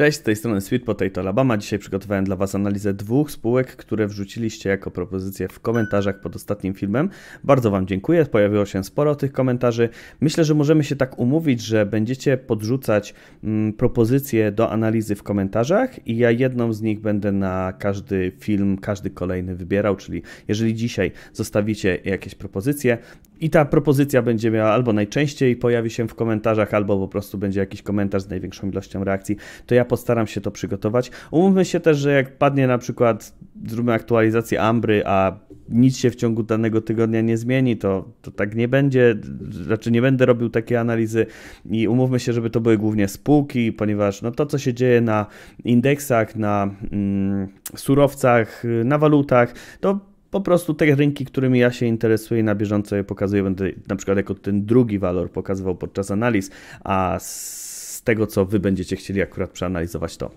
Cześć, z tej strony Sweet Potato Alabama. Dzisiaj przygotowałem dla Was analizę dwóch spółek, które wrzuciliście jako propozycje w komentarzach pod ostatnim filmem. Bardzo Wam dziękuję, pojawiło się sporo tych komentarzy. Myślę, że możemy się tak umówić, że będziecie podrzucać mm, propozycje do analizy w komentarzach i ja jedną z nich będę na każdy film, każdy kolejny wybierał, czyli jeżeli dzisiaj zostawicie jakieś propozycje, i ta propozycja będzie miała albo najczęściej pojawi się w komentarzach, albo po prostu będzie jakiś komentarz z największą ilością reakcji. To ja postaram się to przygotować. Umówmy się też, że jak padnie na przykład, zróbmy aktualizację Ambry, a nic się w ciągu danego tygodnia nie zmieni, to, to tak nie będzie, znaczy nie będę robił takiej analizy i umówmy się, żeby to były głównie spółki, ponieważ no to, co się dzieje na indeksach, na mm, surowcach, na walutach, to po prostu te rynki, którymi ja się interesuję na bieżąco je pokazuję, będę na przykład jako ten drugi walor pokazywał podczas analiz, a z tego, co Wy będziecie chcieli akurat przeanalizować to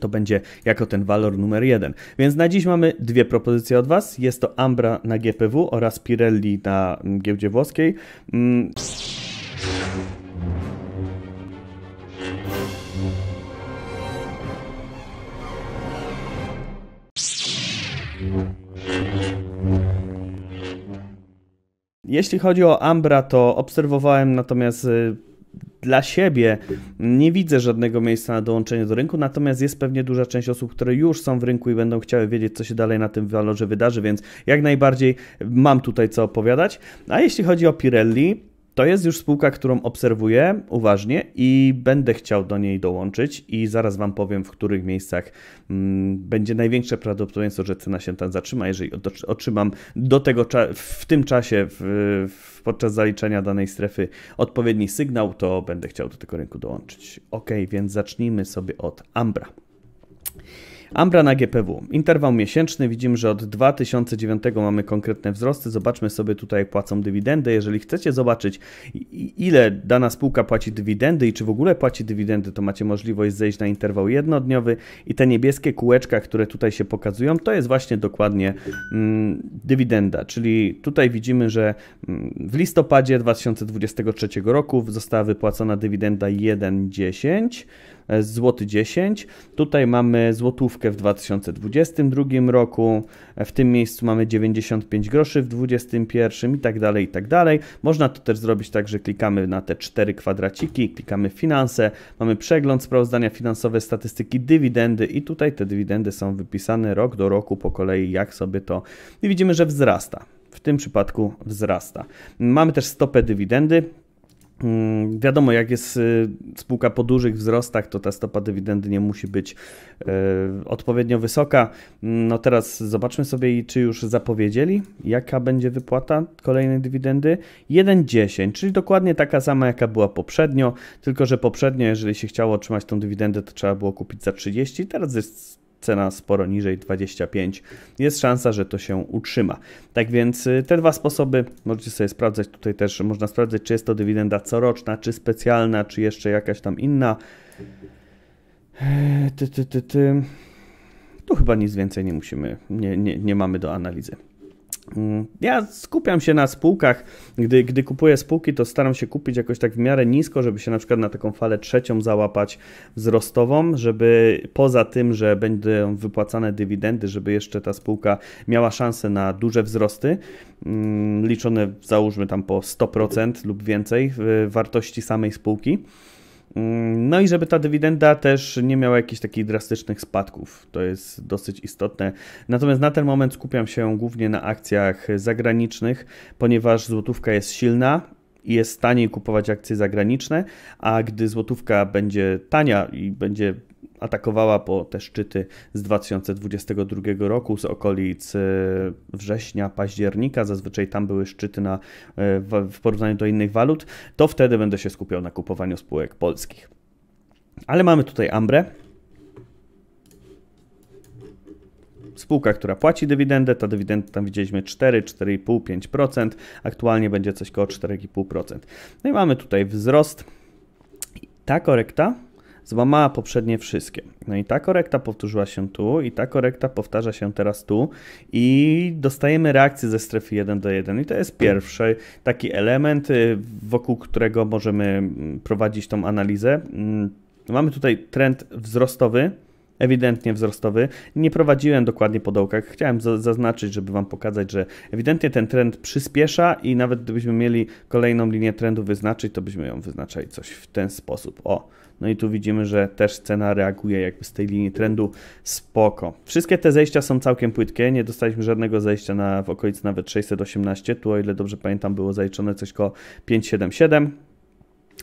to będzie jako ten walor numer jeden. Więc na dziś mamy dwie propozycje od Was. Jest to Ambra na GPW oraz Pirelli na giełdzie włoskiej. Mm. Jeśli chodzi o Ambra, to obserwowałem natomiast y, dla siebie nie widzę żadnego miejsca na dołączenie do rynku, natomiast jest pewnie duża część osób, które już są w rynku i będą chciały wiedzieć, co się dalej na tym walorze wydarzy, więc jak najbardziej mam tutaj co opowiadać. A jeśli chodzi o Pirelli, to jest już spółka, którą obserwuję uważnie i będę chciał do niej dołączyć i zaraz Wam powiem, w których miejscach mm, będzie największe prawdopodobieństwo, że cena się tam zatrzyma, jeżeli otrzymam do tego w tym czasie, podczas zaliczenia danej strefy odpowiedni sygnał, to będę chciał do tego rynku dołączyć. Ok, więc zacznijmy sobie od Ambra. Ambra na GPW. Interwał miesięczny. Widzimy, że od 2009 mamy konkretne wzrosty. Zobaczmy sobie tutaj, jak płacą dywidendy. Jeżeli chcecie zobaczyć, ile dana spółka płaci dywidendy i czy w ogóle płaci dywidendy, to macie możliwość zejść na interwał jednodniowy i te niebieskie kółeczka, które tutaj się pokazują, to jest właśnie dokładnie mm, dywidenda. Czyli tutaj widzimy, że mm, w listopadzie 2023 roku została wypłacona dywidenda 1,10 E, złoty 10. Tutaj mamy złotówkę w 2022 roku. W tym miejscu mamy 95 groszy w 2021 i tak dalej, i tak dalej. Można to też zrobić tak, że klikamy na te cztery kwadraciki, klikamy finanse, mamy przegląd sprawozdania finansowe, statystyki, dywidendy i tutaj te dywidendy są wypisane rok do roku po kolei, jak sobie to i widzimy, że wzrasta. W tym przypadku wzrasta. Mamy też stopę dywidendy, Mm, wiadomo, jak jest y, spółka po dużych wzrostach, to ta stopa dywidendy nie musi być y, odpowiednio wysoka. Mm, no teraz zobaczmy sobie, czy już zapowiedzieli, jaka będzie wypłata kolejnej dywidendy. 1,10, czyli dokładnie taka sama, jaka była poprzednio, tylko że poprzednio, jeżeli się chciało otrzymać tą dywidendę, to trzeba było kupić za 30, teraz jest cena sporo niżej 25, jest szansa, że to się utrzyma. Tak więc y, te dwa sposoby możecie sobie sprawdzać. Tutaj też można sprawdzać, czy jest to dywidenda coroczna, czy specjalna, czy jeszcze jakaś tam inna. Ty, ty, ty, ty. Tu chyba nic więcej nie musimy, nie, nie, nie mamy do analizy. Mm, ja skupiam się na spółkach. Gdy, gdy kupuję spółki, to staram się kupić jakoś tak w miarę nisko, żeby się na przykład na taką falę trzecią załapać wzrostową, żeby poza tym, że będą wypłacane dywidendy, żeby jeszcze ta spółka miała szansę na duże wzrosty, mm, liczone załóżmy tam po 100% lub więcej w wartości samej spółki. Mm, no i żeby ta dywidenda też nie miała jakichś takich drastycznych spadków. To jest dosyć istotne. Natomiast na ten moment skupiam się głównie na akcjach zagranicznych, ponieważ złotówka jest silna i jest taniej kupować akcje zagraniczne, a gdy złotówka będzie tania i będzie atakowała po te szczyty z 2022 roku, z okolic e, września, października, zazwyczaj tam były szczyty na, e, w porównaniu do innych walut, to wtedy będę się skupiał na kupowaniu spółek polskich. Ale mamy tutaj Ambrę, spółka, która płaci dywidendę, ta dywidenda tam widzieliśmy 4, 4,5, 5%, aktualnie będzie coś koło 4,5%. No i mamy tutaj wzrost. Ta korekta złamała poprzednie wszystkie. No i ta korekta powtórzyła się tu i ta korekta powtarza się teraz tu i dostajemy reakcję ze strefy 1 do 1 i to jest pierwszy taki element, y, wokół którego możemy mm, prowadzić tą analizę. Mm, mamy tutaj trend wzrostowy, ewidentnie wzrostowy. Nie prowadziłem dokładnie po dołkach. Chciałem zaznaczyć, żeby Wam pokazać, że ewidentnie ten trend przyspiesza i nawet gdybyśmy mieli kolejną linię trendu wyznaczyć, to byśmy ją wyznaczali coś w ten sposób. O, no i tu widzimy, że też cena reaguje jakby z tej linii trendu spoko. Wszystkie te zejścia są całkiem płytkie, nie dostaliśmy żadnego zejścia na, w okolicy nawet 618, tu o ile dobrze pamiętam było zaliczone coś koło 577.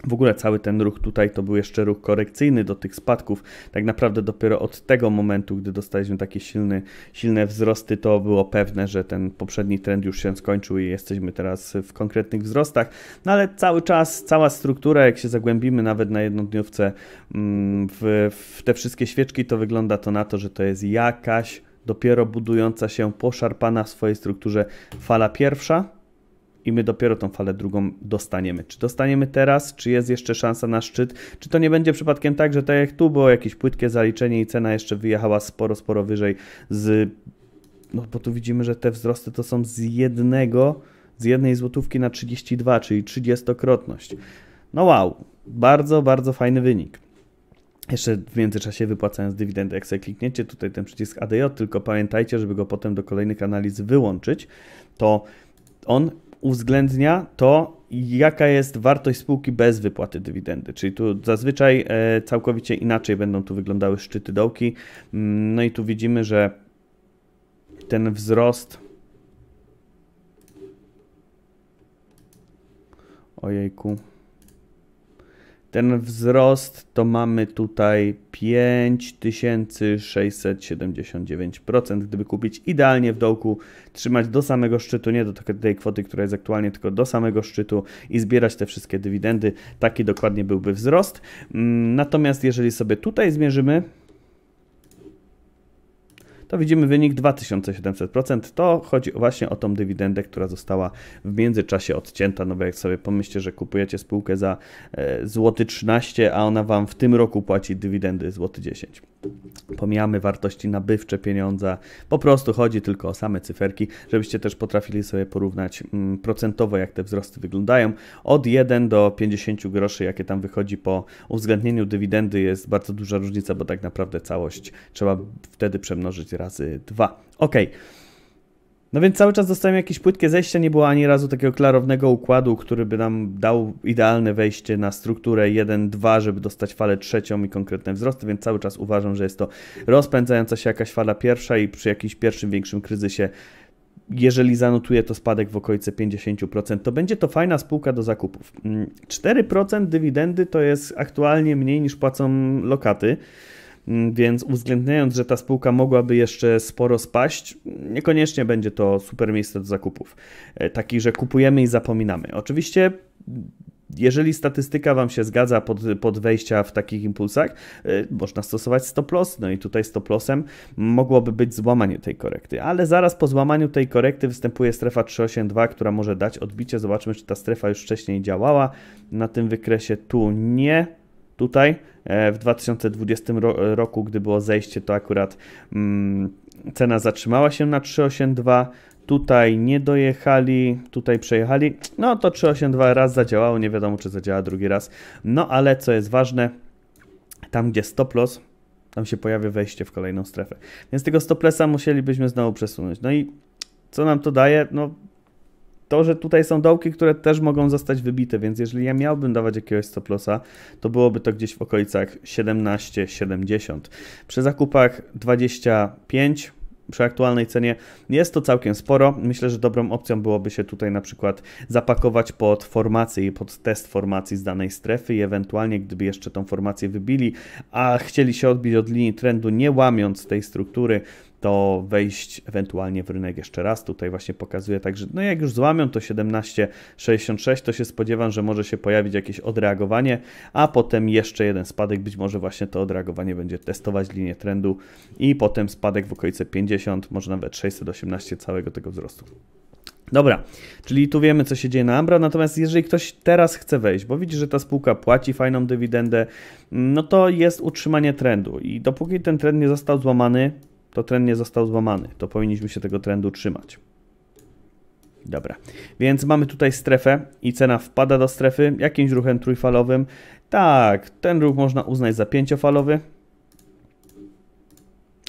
W ogóle cały ten ruch tutaj to był jeszcze ruch korekcyjny do tych spadków. Tak naprawdę dopiero od tego momentu, gdy dostaliśmy takie silny, silne wzrosty, to było pewne, że ten poprzedni trend już się skończył i jesteśmy teraz w konkretnych wzrostach. No ale cały czas, cała struktura, jak się zagłębimy nawet na jednodniówce mm, w, w te wszystkie świeczki, to wygląda to na to, że to jest jakaś dopiero budująca się, poszarpana w swojej strukturze fala pierwsza i my dopiero tą falę drugą dostaniemy. Czy dostaniemy teraz, czy jest jeszcze szansa na szczyt, czy to nie będzie przypadkiem tak, że tak jak tu było jakieś płytkie zaliczenie i cena jeszcze wyjechała sporo, sporo wyżej z... No bo tu widzimy, że te wzrosty to są z jednego, z jednej złotówki na 32, czyli 30-krotność. No wow, bardzo, bardzo fajny wynik. Jeszcze w międzyczasie wypłacając dywidendę, jak sobie klikniecie tutaj ten przycisk ADJ, tylko pamiętajcie, żeby go potem do kolejnych analiz wyłączyć, to on uwzględnia to, jaka jest wartość spółki bez wypłaty dywidendy. Czyli tu zazwyczaj e, całkowicie inaczej będą tu wyglądały szczyty dołki. Mm, no i tu widzimy, że ten wzrost. Ojejku. Ten wzrost to mamy tutaj 5679%. Gdyby kupić idealnie w dołku, trzymać do samego szczytu, nie do tak- tej kwoty, która jest aktualnie, tylko do samego szczytu i zbierać te wszystkie dywidendy, taki dokładnie byłby wzrost. Mm, natomiast jeżeli sobie tutaj zmierzymy, to widzimy wynik 2700%. To chodzi właśnie o tą dywidendę, która została w międzyczasie odcięta. No bo jak sobie pomyślcie, że kupujecie spółkę za e, złoty 13, a ona wam w tym roku płaci dywidendy złoty 10. Pomijamy wartości nabywcze pieniądza, po prostu chodzi tylko o same cyferki, żebyście też potrafili sobie porównać mm, procentowo, jak te wzrosty wyglądają. Od 1 do 50 groszy, jakie tam wychodzi po uwzględnieniu dywidendy, jest bardzo duża różnica, bo tak naprawdę całość trzeba wtedy przemnożyć razy 2. Ok. No więc cały czas dostałem jakieś płytkie zejścia, nie było ani razu takiego klarownego układu, który by nam dał idealne wejście na strukturę 1-2, żeby dostać falę trzecią i konkretne wzrosty, więc cały czas uważam, że jest to rozpędzająca się jakaś fala pierwsza i przy jakimś pierwszym większym kryzysie jeżeli zanotuje to spadek w okolice 50%, to będzie to fajna spółka do zakupów. 4% mm, dywidendy to jest aktualnie mniej niż płacą lokaty. Mm, więc uwzględniając, że ta spółka mogłaby jeszcze sporo spaść, niekoniecznie będzie to super miejsce do zakupów. E, Taki, że kupujemy i zapominamy. Oczywiście jeżeli statystyka Wam się zgadza pod, pod wejścia w takich impulsach, yy, można stosować stop loss. No i tutaj stop lossem mogłoby być złamanie tej korekty, ale zaraz po złamaniu tej korekty występuje strefa 382, która może dać odbicie. Zobaczmy, czy ta strefa już wcześniej działała. Na tym wykresie tu nie tutaj. E, w 2020 roku, gdy było zejście, to akurat mm, cena zatrzymała się na 382. Tutaj nie dojechali, tutaj przejechali. No to 382 raz zadziałało, nie wiadomo czy zadziała drugi raz. No ale co jest ważne, tam gdzie stop loss, tam się pojawia wejście w kolejną strefę. Więc tego stoplesa musielibyśmy znowu przesunąć. No i co nam to daje? No to, że tutaj są dołki, które też mogą zostać wybite, więc jeżeli ja miałbym dawać jakiegoś stop lossa, to byłoby to gdzieś w okolicach 70. Przy zakupach 25 przy aktualnej cenie jest to całkiem sporo. Myślę, że dobrą opcją byłoby się tutaj na przykład zapakować pod formację i pod test formacji z danej strefy i ewentualnie gdyby jeszcze tą formację wybili, a chcieli się odbić od linii trendu, nie łamiąc tej struktury, to wejść ewentualnie w rynek jeszcze raz. Tutaj właśnie pokazuje także, no jak już złamią to 17,66, to się spodziewam, że może się pojawić jakieś odreagowanie, a potem jeszcze jeden spadek, być może właśnie to odreagowanie będzie testować linię trendu i potem spadek w okolice 50, może nawet 618 całego tego wzrostu. Dobra, czyli tu wiemy, co się dzieje na Ambra, natomiast jeżeli ktoś teraz chce wejść, bo widzi, że ta spółka płaci fajną dywidendę, no to jest utrzymanie trendu i dopóki ten trend nie został złamany, to trend nie został złamany. To powinniśmy się tego trendu trzymać. Dobra, więc mamy tutaj strefę i cena wpada do strefy jakimś ruchem trójfalowym. Tak, ten ruch można uznać za pięciofalowy,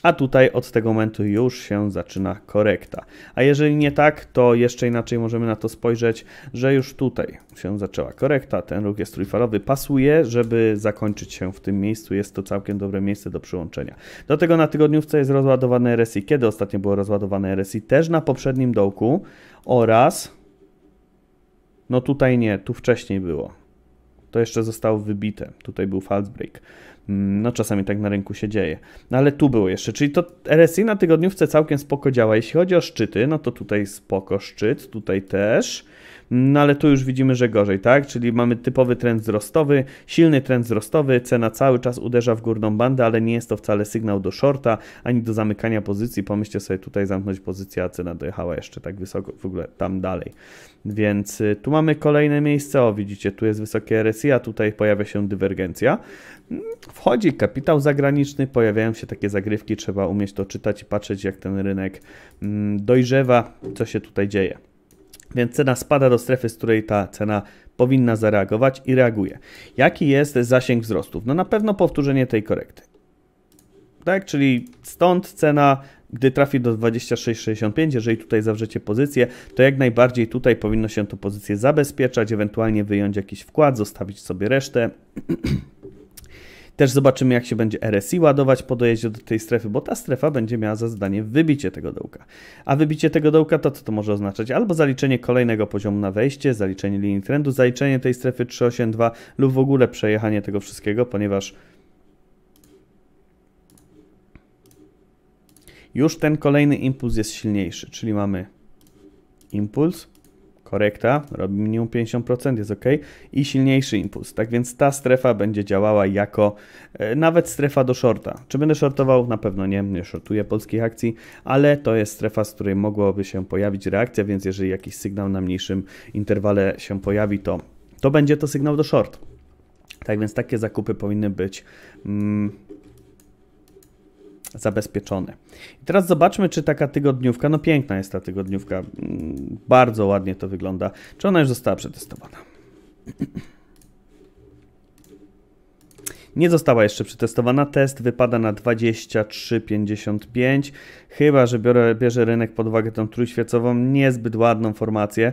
a tutaj od tego momentu już się zaczyna korekta. A jeżeli nie tak, to jeszcze inaczej możemy na to spojrzeć, że już tutaj się zaczęła korekta. Ten ruch jest trójfalowy, pasuje, żeby zakończyć się w tym miejscu. Jest to całkiem dobre miejsce do przyłączenia. Do tego na tygodniówce jest rozładowane RSI. Kiedy ostatnio było rozładowane RSI? Też na poprzednim dołku oraz no tutaj nie, tu wcześniej było to jeszcze zostało wybite. Tutaj był false break. Mm, no czasami tak na rynku się dzieje. No ale tu było jeszcze, czyli to RSI na tygodniówce całkiem spoko działa. Jeśli chodzi o szczyty, no to tutaj spoko szczyt, tutaj też no ale tu już widzimy, że gorzej, tak? Czyli mamy typowy trend wzrostowy, silny trend wzrostowy, cena cały czas uderza w górną bandę, ale nie jest to wcale sygnał do shorta, ani do zamykania pozycji. Pomyślcie sobie tutaj zamknąć pozycję, a cena dojechała jeszcze tak wysoko, w ogóle tam dalej. Więc y, tu mamy kolejne miejsce, o widzicie, tu jest wysokie RSI, a tutaj pojawia się dywergencja. Wchodzi kapitał zagraniczny, pojawiają się takie zagrywki, trzeba umieć to czytać i patrzeć jak ten rynek mm, dojrzewa, co się tutaj dzieje. Więc cena spada do strefy, z której ta cena powinna zareagować i reaguje. Jaki jest zasięg wzrostów? No na pewno powtórzenie tej korekty. Tak, czyli stąd cena, gdy trafi do 26,65, jeżeli tutaj zawrzecie pozycję, to jak najbardziej tutaj powinno się tę pozycję zabezpieczać, ewentualnie wyjąć jakiś wkład, zostawić sobie resztę. Też zobaczymy, jak się będzie RSI ładować po dojeździe do tej strefy, bo ta strefa będzie miała za zadanie wybicie tego dołka. A wybicie tego dołka to co to może oznaczać? Albo zaliczenie kolejnego poziomu na wejście, zaliczenie linii trendu, zaliczenie tej strefy 382 lub w ogóle przejechanie tego wszystkiego, ponieważ już ten kolejny impuls jest silniejszy, czyli mamy impuls, korekta, robi minimum 50%, jest ok, i silniejszy impuls. Tak więc ta strefa będzie działała jako e, nawet strefa do shorta. Czy będę shortował? Na pewno nie, nie shortuję polskich akcji, ale to jest strefa, z której mogłoby się pojawić reakcja, więc jeżeli jakiś sygnał na mniejszym interwale się pojawi, to, to będzie to sygnał do short. Tak więc takie zakupy powinny być mm, zabezpieczony. I teraz zobaczmy, czy taka tygodniówka, no piękna jest ta tygodniówka, mm, bardzo ładnie to wygląda, czy ona już została przetestowana. Nie została jeszcze przetestowana. Test wypada na 23,55. Chyba, że biorę, bierze rynek pod uwagę tą trójświecową, niezbyt ładną formację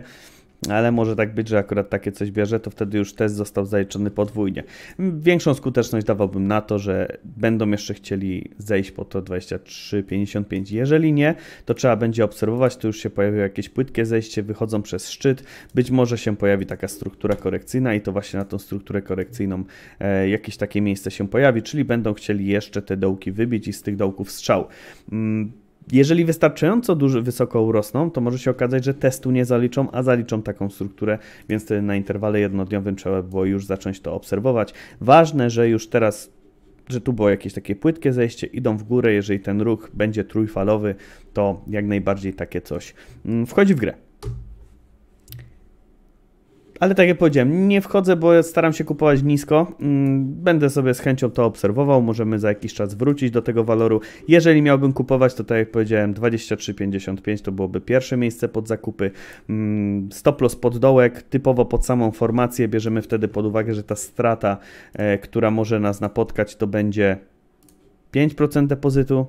ale może tak być, że akurat takie coś bierze, to wtedy już test został zaliczony podwójnie. Większą skuteczność dawałbym na to, że będą jeszcze chcieli zejść po to 23,55. Jeżeli nie, to trzeba będzie obserwować, tu już się pojawiło jakieś płytkie zejście, wychodzą przez szczyt, być może się pojawi taka struktura korekcyjna i to właśnie na tą strukturę korekcyjną e, jakieś takie miejsce się pojawi, czyli będą chcieli jeszcze te dołki wybić i z tych dołków strzał. Mm, jeżeli wystarczająco dużo wysoko urosną, to może się okazać, że testu nie zaliczą, a zaliczą taką strukturę, więc na interwale jednodniowym trzeba było już zacząć to obserwować. Ważne, że już teraz że tu było jakieś takie płytkie zejście, idą w górę, jeżeli ten ruch będzie trójfalowy, to jak najbardziej takie coś mm, wchodzi w grę. Ale tak jak powiedziałem, nie wchodzę, bo staram się kupować nisko. Mm, będę sobie z chęcią to obserwował. Możemy za jakiś czas wrócić do tego waloru. Jeżeli miałbym kupować, to tak jak powiedziałem, 23,55 to byłoby pierwsze miejsce pod zakupy. Mm, Stop loss pod dołek, typowo pod samą formację. Bierzemy wtedy pod uwagę, że ta strata, e, która może nas napotkać, to będzie 5% depozytu,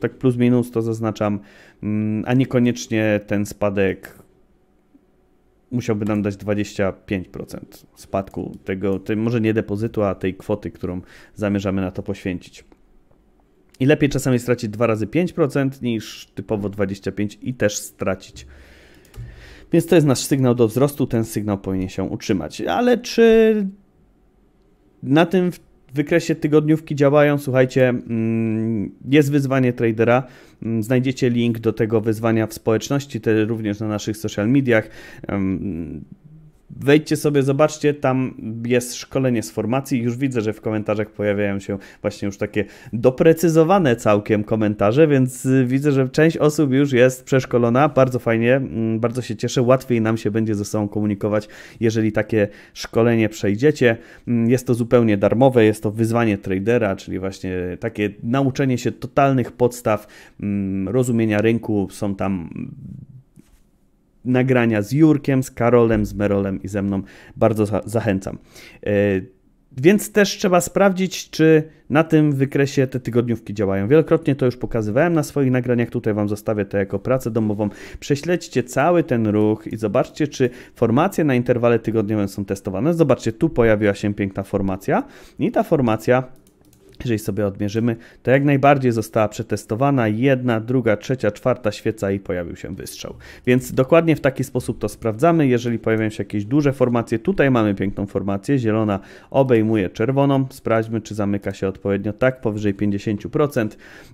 tak plus minus to zaznaczam, mm, a niekoniecznie ten spadek musiałby nam dać 25% spadku tego, tej, może nie depozytu, a tej kwoty, którą zamierzamy na to poświęcić. I lepiej czasami stracić 2 razy 5% niż typowo 25 i też stracić. Więc to jest nasz sygnał do wzrostu, ten sygnał powinien się utrzymać. Ale czy na tym w wykresie tygodniówki działają, słuchajcie, mm, jest wyzwanie tradera. Mm, znajdziecie link do tego wyzwania w społeczności, te również na naszych social mediach. Mm, Wejdźcie sobie, zobaczcie, tam jest szkolenie z formacji. Już widzę, że w komentarzach pojawiają się właśnie już takie doprecyzowane całkiem komentarze, więc y, widzę, że część osób już jest przeszkolona. Bardzo fajnie, mm, bardzo się cieszę. Łatwiej nam się będzie ze sobą komunikować, jeżeli takie szkolenie przejdziecie. Mm, jest to zupełnie darmowe, jest to wyzwanie tradera, czyli właśnie takie nauczenie się totalnych podstaw mm, rozumienia rynku. Są tam nagrania z Jurkiem, z Karolem, z Merolem i ze mną. Bardzo zachęcam. E, więc też trzeba sprawdzić, czy na tym wykresie te tygodniówki działają. Wielokrotnie to już pokazywałem na swoich nagraniach, tutaj Wam zostawię to jako pracę domową. Prześledźcie cały ten ruch i zobaczcie, czy formacje na interwale tygodniowym są testowane. Zobaczcie, tu pojawiła się piękna formacja i ta formacja jeżeli sobie odmierzymy, to jak najbardziej została przetestowana jedna, druga, trzecia, czwarta świeca i pojawił się wystrzał. Więc dokładnie w taki sposób to sprawdzamy. Jeżeli pojawiają się jakieś duże formacje, tutaj mamy piękną formację, zielona obejmuje czerwoną. Sprawdźmy, czy zamyka się odpowiednio tak, powyżej 50%.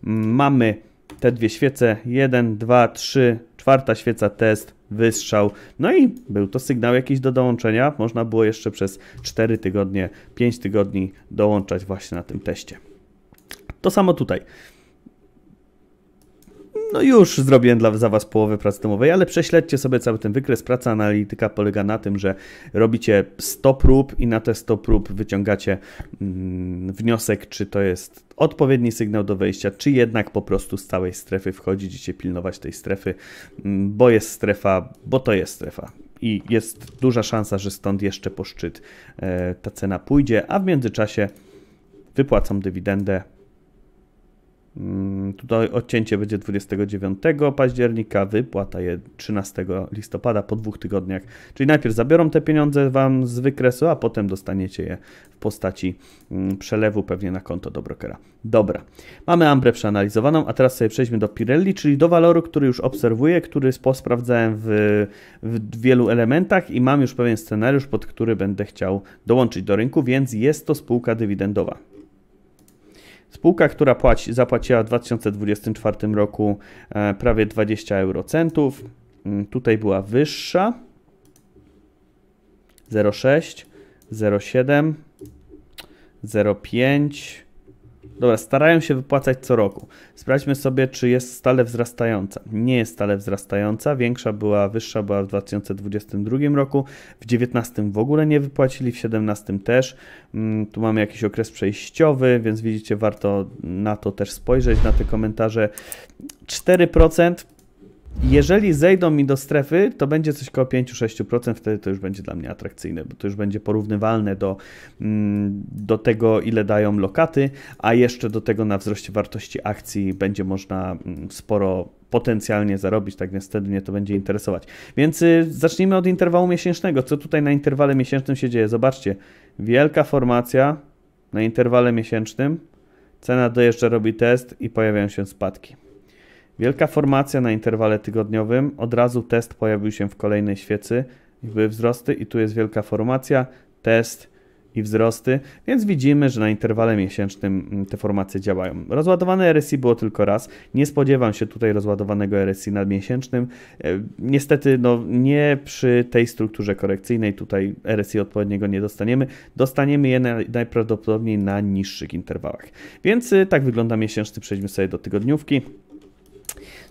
Mm, mamy te dwie świece, 1, 2, 3, czwarta świeca test, wystrzał. No i był to sygnał jakiś do dołączenia. Można było jeszcze przez 4 tygodnie, 5 tygodni dołączać właśnie na tym teście. To samo tutaj. No już zrobiłem dla, za Was połowę pracy domowej, ale prześledźcie sobie cały ten wykres. Praca analityka polega na tym, że robicie 100 prób i na te 100 prób wyciągacie mm, wniosek, czy to jest odpowiedni sygnał do wejścia, czy jednak po prostu z całej strefy wchodzić pilnować tej strefy, mm, bo jest strefa, bo to jest strefa i jest duża szansa, że stąd jeszcze po szczyt e, ta cena pójdzie, a w międzyczasie wypłacam dywidendę Mm, tutaj odcięcie będzie 29 października, wypłata je 13 listopada po dwóch tygodniach. Czyli najpierw zabiorą te pieniądze Wam z wykresu, a potem dostaniecie je w postaci mm, przelewu pewnie na konto do brokera. Dobra, mamy Ambrę przeanalizowaną, a teraz sobie przejdźmy do Pirelli, czyli do waloru, który już obserwuję, który posprawdzałem w, w wielu elementach i mam już pewien scenariusz, pod który będę chciał dołączyć do rynku, więc jest to spółka dywidendowa. Spółka, która płaci, zapłaciła w 2024 roku e, prawie 20 eurocentów, mm, tutaj była wyższa 0,6, 0,7, 0,5 Dobra, starają się wypłacać co roku. Sprawdźmy sobie, czy jest stale wzrastająca. Nie jest stale wzrastająca, większa była, wyższa była w 2022 roku, w 2019 w ogóle nie wypłacili, w 2017 też. Mm, tu mamy jakiś okres przejściowy, więc widzicie, warto na to też spojrzeć, na te komentarze. 4% jeżeli zejdą mi do strefy, to będzie coś około 5-6%, wtedy to już będzie dla mnie atrakcyjne, bo to już będzie porównywalne do, mm, do tego, ile dają lokaty, a jeszcze do tego na wzroście wartości akcji będzie można mm, sporo potencjalnie zarobić, tak więc wtedy mnie to będzie interesować. Więc y, zacznijmy od interwału miesięcznego. Co tutaj na interwale miesięcznym się dzieje? Zobaczcie, wielka formacja na interwale miesięcznym, cena dojeżdża, robi test i pojawiają się spadki. Wielka formacja na interwale tygodniowym, od razu test pojawił się w kolejnej świecy, były wzrosty i tu jest wielka formacja, test i wzrosty, więc widzimy, że na interwale miesięcznym mm, te formacje działają. Rozładowane RSI było tylko raz, nie spodziewam się tutaj rozładowanego RSI na miesięcznym. E, niestety no, nie przy tej strukturze korekcyjnej tutaj RSI odpowiedniego nie dostaniemy, dostaniemy je najprawdopodobniej na niższych interwałach. Więc y, tak wygląda miesięczny, przejdźmy sobie do tygodniówki.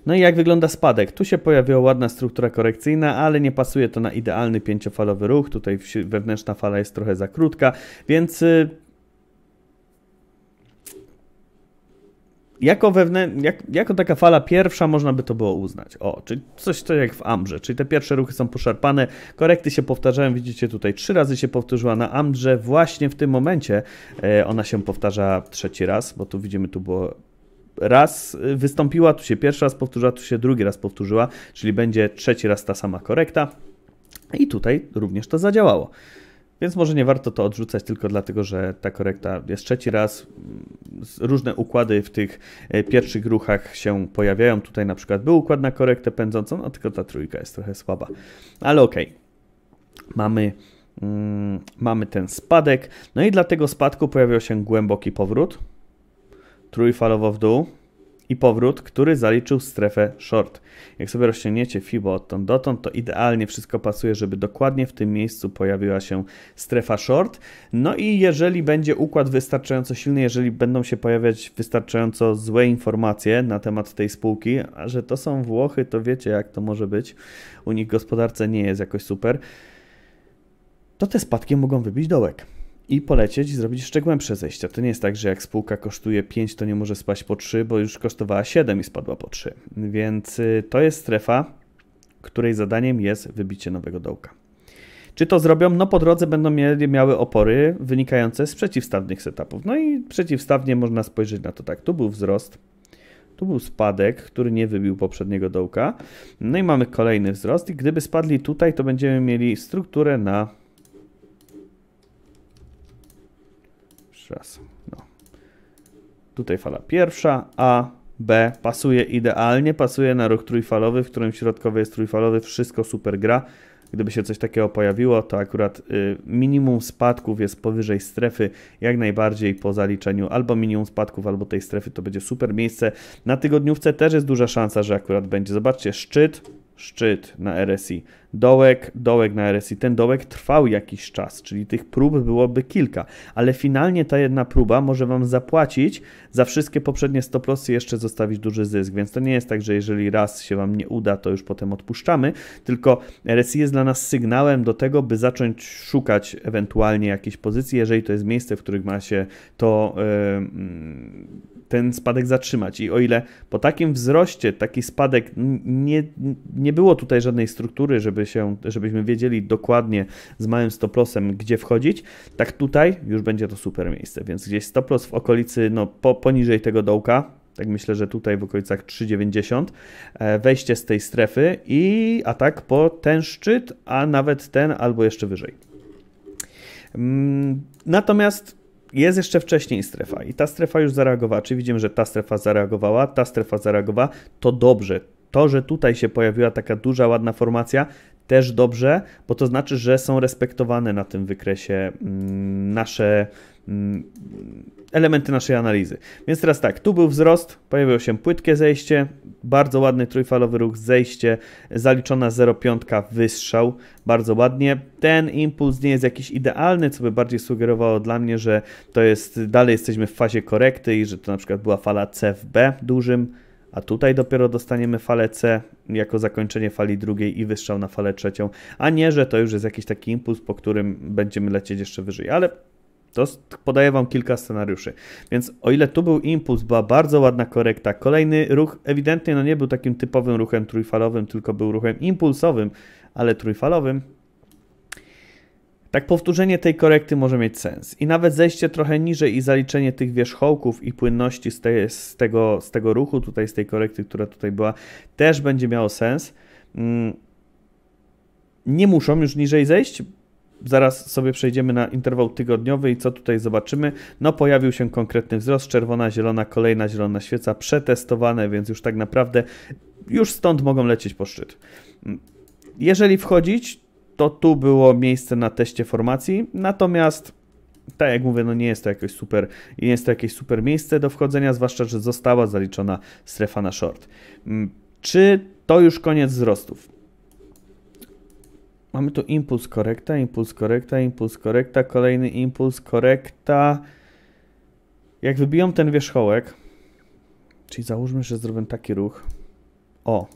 No i jak wygląda spadek? Tu się pojawiła ładna struktura korekcyjna, ale nie pasuje to na idealny pięciofalowy ruch. Tutaj wewnętrzna fala jest trochę za krótka, więc y, jako, wewnę... jak, jako taka fala pierwsza można by to było uznać. O, czyli coś to jak w amrze? czyli te pierwsze ruchy są poszarpane, korekty się powtarzają, widzicie tutaj trzy razy się powtórzyła na amrze. właśnie w tym momencie e, ona się powtarza trzeci raz, bo tu widzimy, tu było raz y, wystąpiła, tu się pierwszy raz powtórzyła, tu się drugi raz powtórzyła, czyli będzie trzeci raz ta sama korekta. I tutaj również to zadziałało. Więc może nie warto to odrzucać tylko dlatego, że ta korekta jest trzeci raz. Mm, różne układy w tych e, pierwszych ruchach się pojawiają. Tutaj na przykład był układ na korektę pędzącą, no tylko ta trójka jest trochę słaba. Ale okej. Okay. Mamy, mm, mamy ten spadek. No i dla tego spadku pojawił się głęboki powrót trójfalowo w dół i powrót, który zaliczył strefę short. Jak sobie rozciągniecie FIBO odtąd dotąd, to idealnie wszystko pasuje, żeby dokładnie w tym miejscu pojawiła się strefa short. No i jeżeli będzie układ wystarczająco silny, jeżeli będą się pojawiać wystarczająco złe informacje na temat tej spółki, a że to są Włochy, to wiecie jak to może być. U nich gospodarce nie jest jakoś super. To te spadki mogą wybić dołek i polecieć i zrobić jeszcze głębsze zejścia. To nie jest tak, że jak spółka kosztuje 5, to nie może spaść po 3, bo już kosztowała 7 i spadła po 3. Więc y, to jest strefa, której zadaniem jest wybicie nowego dołka. Czy to zrobią? No po drodze będą miały opory wynikające z przeciwstawnych setupów. No i przeciwstawnie można spojrzeć na to tak. Tu był wzrost, tu był spadek, który nie wybił poprzedniego dołka. No i mamy kolejny wzrost i gdyby spadli tutaj, to będziemy mieli strukturę na Jeszcze raz. No. Tutaj fala pierwsza, A, B pasuje idealnie, pasuje na ruch trójfalowy, w którym środkowy jest trójfalowy, wszystko super gra. Gdyby się coś takiego pojawiło, to akurat y, minimum spadków jest powyżej strefy, jak najbardziej po zaliczeniu albo minimum spadków, albo tej strefy, to będzie super miejsce. Na tygodniówce też jest duża szansa, że akurat będzie. Zobaczcie, szczyt, szczyt na RSI dołek, dołek na RSI. Ten dołek trwał jakiś czas, czyli tych prób byłoby kilka, ale finalnie ta jedna próba może Wam zapłacić za wszystkie poprzednie stoplosy jeszcze zostawić duży zysk, więc to nie jest tak, że jeżeli raz się Wam nie uda, to już potem odpuszczamy, tylko RSI jest dla nas sygnałem do tego, by zacząć szukać ewentualnie jakiejś pozycji, jeżeli to jest miejsce, w którym ma się to ten spadek zatrzymać. I o ile po takim wzroście taki spadek nie, nie było tutaj żadnej struktury, żeby się, żebyśmy wiedzieli dokładnie z małym stoplosem, gdzie wchodzić, tak tutaj już będzie to super miejsce, więc gdzieś stoplos w okolicy, no po, poniżej tego dołka, tak myślę, że tutaj w okolicach 3,90. E, wejście z tej strefy i atak po ten szczyt, a nawet ten albo jeszcze wyżej. Mm, natomiast jest jeszcze wcześniej strefa i ta strefa już zareagowała. Czy widzimy, że ta strefa zareagowała, ta strefa zareagowała, to dobrze. To, że tutaj się pojawiła taka duża, ładna formacja, też dobrze, bo to znaczy, że są respektowane na tym wykresie mm, nasze mm, elementy naszej analizy. Więc teraz tak, tu był wzrost, pojawiło się płytkie zejście, bardzo ładny trójfalowy ruch, zejście, zaliczona 0,5 wystrzał, bardzo ładnie. Ten impuls nie jest jakiś idealny, co by bardziej sugerowało dla mnie, że to jest, dalej jesteśmy w fazie korekty i że to na przykład była fala C w B dużym, a tutaj dopiero dostaniemy falę C jako zakończenie fali drugiej i wystrzał na falę trzecią, a nie, że to już jest jakiś taki impuls, po którym będziemy lecieć jeszcze wyżej, ale to podaję Wam kilka scenariuszy. Więc o ile tu był impuls, była bardzo ładna korekta, kolejny ruch ewidentnie no nie był takim typowym ruchem trójfalowym, tylko był ruchem impulsowym, ale trójfalowym, tak powtórzenie tej korekty może mieć sens. I nawet zejście trochę niżej i zaliczenie tych wierzchołków i płynności z, te, z, tego, z tego ruchu, tutaj z tej korekty, która tutaj była, też będzie miało sens. Mm. Nie muszą już niżej zejść. Zaraz sobie przejdziemy na interwał tygodniowy i co tutaj zobaczymy. No pojawił się konkretny wzrost, czerwona, zielona, kolejna zielona świeca, przetestowane, więc już tak naprawdę już stąd mogą lecieć po szczyt. Mm. Jeżeli wchodzić, to tu było miejsce na teście formacji, natomiast tak jak mówię, no nie jest to jakoś super, nie jest to jakieś super miejsce do wchodzenia, zwłaszcza, że została zaliczona strefa na short. Mm, czy to już koniec wzrostów? Mamy tu impuls korekta, impuls korekta, impuls korekta, kolejny impuls korekta. Jak wybiją ten wierzchołek, czyli załóżmy, że zrobię taki ruch. O,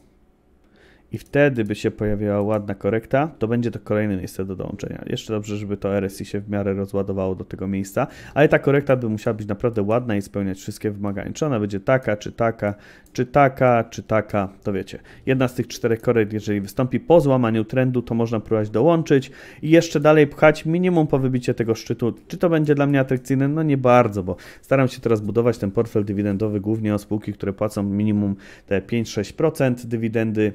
i wtedy by się pojawiła ładna korekta, to będzie to kolejne miejsce do dołączenia. Jeszcze dobrze, żeby to RSI się w miarę rozładowało do tego miejsca, ale ta korekta by musiała być naprawdę ładna i spełniać wszystkie wymagania. Czy ona będzie taka, czy taka, czy taka, czy taka, to wiecie. Jedna z tych czterech korekt, jeżeli wystąpi po złamaniu trendu, to można próbować dołączyć i jeszcze dalej pchać minimum po wybicie tego szczytu. Czy to będzie dla mnie atrakcyjne? No nie bardzo, bo staram się teraz budować ten portfel dywidendowy głównie o spółki, które płacą minimum te 5-6% dywidendy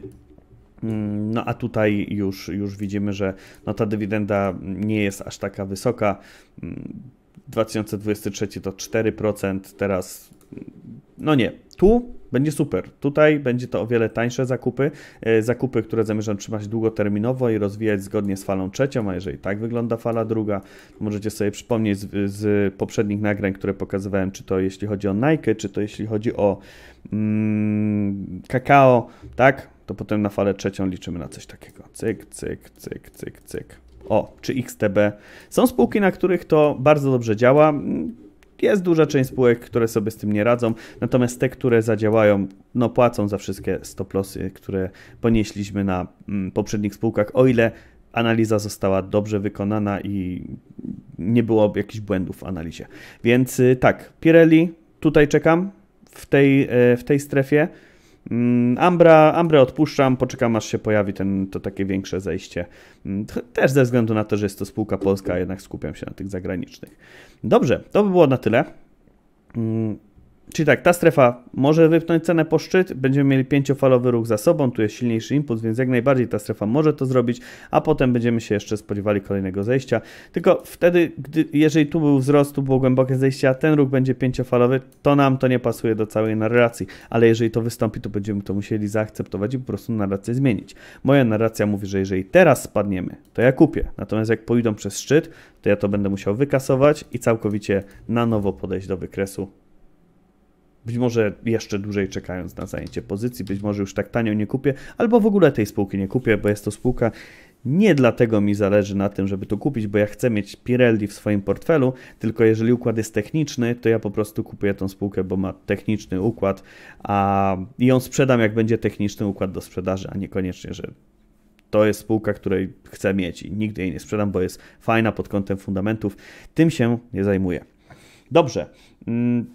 Mm, no a tutaj już, już widzimy, że no, ta dywidenda nie jest aż taka wysoka. 2023 mm, to 4%, teraz no nie, tu będzie super. Tutaj będzie to o wiele tańsze zakupy. E, zakupy, które zamierzam trzymać długoterminowo i rozwijać zgodnie z falą trzecią, a jeżeli tak wygląda fala druga, to możecie sobie przypomnieć z, z poprzednich nagrań, które pokazywałem, czy to jeśli chodzi o Nike, czy to jeśli chodzi o mm, kakao, tak? to potem na falę trzecią liczymy na coś takiego. Cyk, cyk, cyk, cyk, cyk. O, czy XTB. Są spółki, na których to bardzo dobrze działa. Jest duża część spółek, które sobie z tym nie radzą, natomiast te, które zadziałają, no płacą za wszystkie lossy, które ponieśliśmy na mm, poprzednich spółkach, o ile analiza została dobrze wykonana i nie było jakichś błędów w analizie. Więc y, tak, Pirelli, tutaj czekam w tej, e, w tej strefie. Mm, Ambra, Ambra, odpuszczam, poczekam aż się pojawi ten, to takie większe zejście. Mm, też ze względu na to, że jest to spółka polska, jednak skupiam się na tych zagranicznych. Dobrze, to by było na tyle. Mm, Czyli tak, ta strefa może wypchnąć cenę po szczyt, będziemy mieli pięciofalowy ruch za sobą, tu jest silniejszy impuls, więc jak najbardziej ta strefa może to zrobić, a potem będziemy się jeszcze spodziewali kolejnego zejścia. Tylko wtedy, gdy, jeżeli tu był wzrost, tu było głębokie zejście, a ten ruch będzie pięciofalowy, to nam to nie pasuje do całej narracji, ale jeżeli to wystąpi, to będziemy to musieli zaakceptować i po prostu narrację zmienić. Moja narracja mówi, że jeżeli teraz spadniemy, to ja kupię, natomiast jak pójdą przez szczyt, to ja to będę musiał wykasować i całkowicie na nowo podejść do wykresu być może jeszcze dłużej czekając na zajęcie pozycji, być może już tak tanio nie kupię, albo w ogóle tej spółki nie kupię, bo jest to spółka. Nie dlatego mi zależy na tym, żeby to kupić, bo ja chcę mieć Pirelli w swoim portfelu, tylko jeżeli układ jest techniczny, to ja po prostu kupuję tą spółkę, bo ma techniczny układ a, i ją sprzedam, jak będzie techniczny układ do sprzedaży, a niekoniecznie, że to jest spółka, której chcę mieć i nigdy jej nie sprzedam, bo jest fajna pod kątem fundamentów. Tym się nie zajmuję. Dobrze. Mm,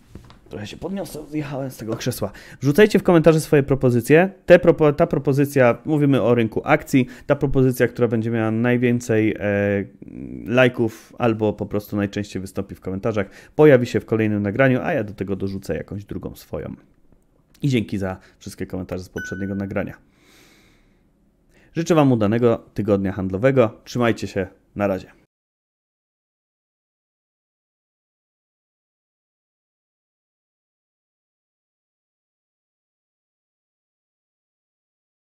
Trochę się podniosłem, zjechałem z tego krzesła. Wrzucajcie w komentarze swoje propozycje. Te propo, ta propozycja, mówimy o rynku akcji, ta propozycja, która będzie miała najwięcej e, lajków albo po prostu najczęściej wystąpi w komentarzach, pojawi się w kolejnym nagraniu, a ja do tego dorzucę jakąś drugą swoją. I dzięki za wszystkie komentarze z poprzedniego nagrania. Życzę Wam udanego tygodnia handlowego. Trzymajcie się. Na razie.